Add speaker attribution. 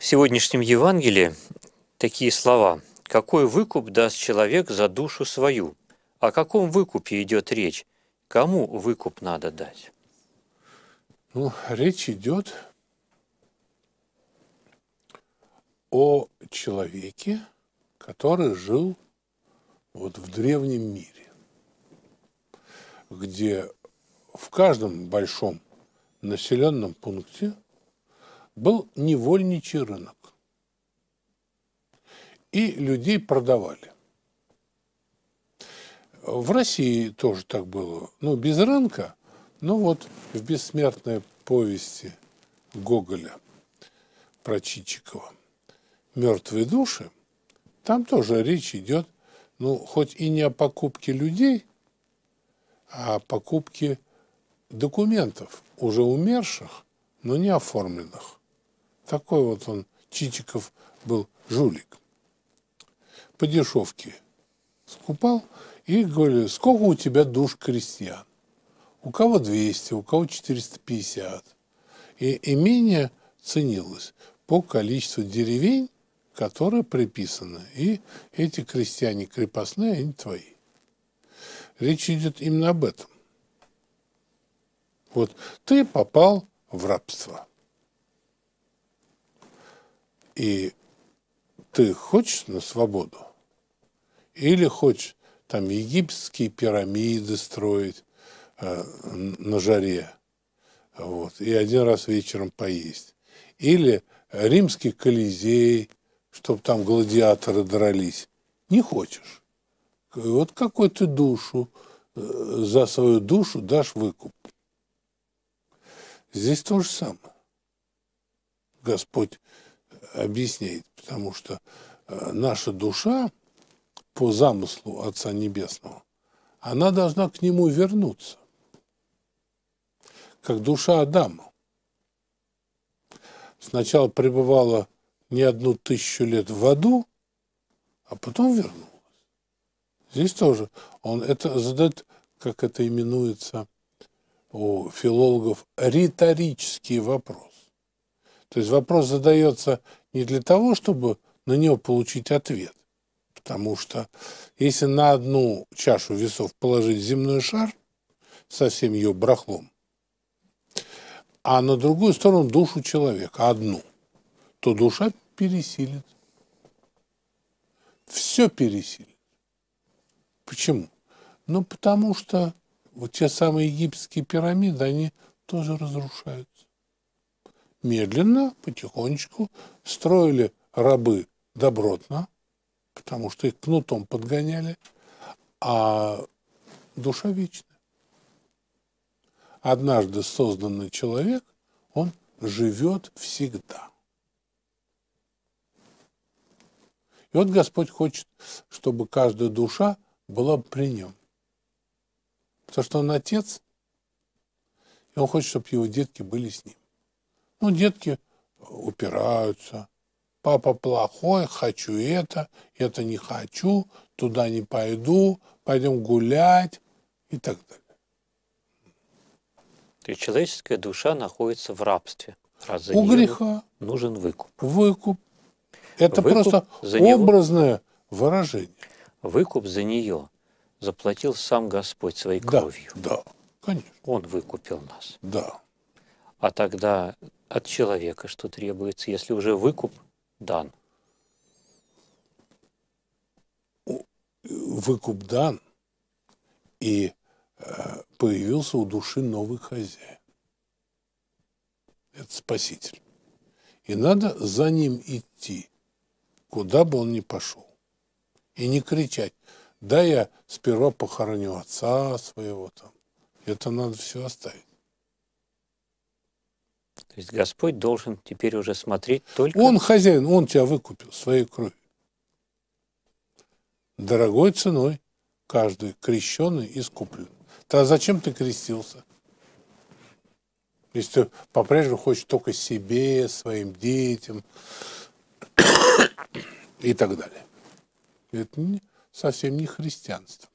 Speaker 1: В сегодняшнем Евангелии такие слова «Какой выкуп даст человек за душу свою?» О каком выкупе идет речь? Кому выкуп надо дать?
Speaker 2: Ну, речь
Speaker 1: идет о
Speaker 2: человеке, который жил вот в древнем мире, где в каждом большом населенном пункте – был невольничий рынок. И людей продавали. В России тоже так было. Ну, без рынка, ну вот в бессмертной повести Гоголя про Чичикова «Мертвые души» там тоже речь идет, ну, хоть и не о покупке людей, а о покупке документов, уже умерших, но не оформленных. Такой вот он, Чичиков, был жулик. По дешевке скупал и говорили, сколько у тебя душ крестьян? У кого 200, у кого 450. И имение ценилось по количеству деревень, которые приписаны. И эти крестьяне крепостные, они твои. Речь идет именно об этом. Вот ты попал в рабство. И ты хочешь на свободу? Или хочешь там египетские пирамиды строить э, на жаре? Вот, и один раз вечером поесть. Или римский колизей, чтобы там гладиаторы дрались. Не хочешь. Вот какой ты душу, э, за свою душу дашь выкуп. Здесь то же самое. Господь объяснять, потому что э, наша душа по замыслу Отца Небесного, она должна к нему вернуться, как душа Адама. Сначала пребывала не одну тысячу лет в аду, а потом вернулась. Здесь тоже он это задает, как это именуется у филологов, риторический вопрос. То есть вопрос задается не для того, чтобы на него получить ответ. Потому что если на одну чашу весов положить земной шар со всем ее брахлом, а на другую сторону душу человека, одну, то душа пересилит. Все пересилит. Почему? Ну, потому что вот те самые египетские пирамиды, они тоже разрушаются медленно, потихонечку строили рабы добротно, потому что их кнутом подгоняли, а душа вечна. Однажды созданный человек, он живет всегда. И вот Господь хочет, чтобы каждая душа была при нем. Потому что он отец, и он хочет, чтобы его детки были с ним. Ну, детки упираются. Папа плохой, хочу это, это не хочу, туда не пойду, пойдем гулять и так далее.
Speaker 1: То есть человеческая душа находится в рабстве. Раз за У греха. Нужен выкуп.
Speaker 2: Выкуп. Это выкуп просто образное
Speaker 1: него, выражение. Выкуп за нее заплатил сам Господь своей да, кровью. Да, конечно. Он выкупил нас. Да. А тогда от человека, что требуется, если уже выкуп дан? Выкуп дан,
Speaker 2: и э, появился у души новый хозяин. Это спаситель. И надо за ним идти, куда бы он ни пошел. И не кричать, да я сперва похороню отца своего там. Это надо все оставить
Speaker 1: есть Господь должен теперь уже смотреть только...
Speaker 2: Он хозяин, он тебя выкупил своей кровью. Дорогой ценой каждый крещенный искуплен. Тогда зачем ты крестился? Если ты по-прежнему хочешь только себе, своим детям и так далее. Это совсем не христианство.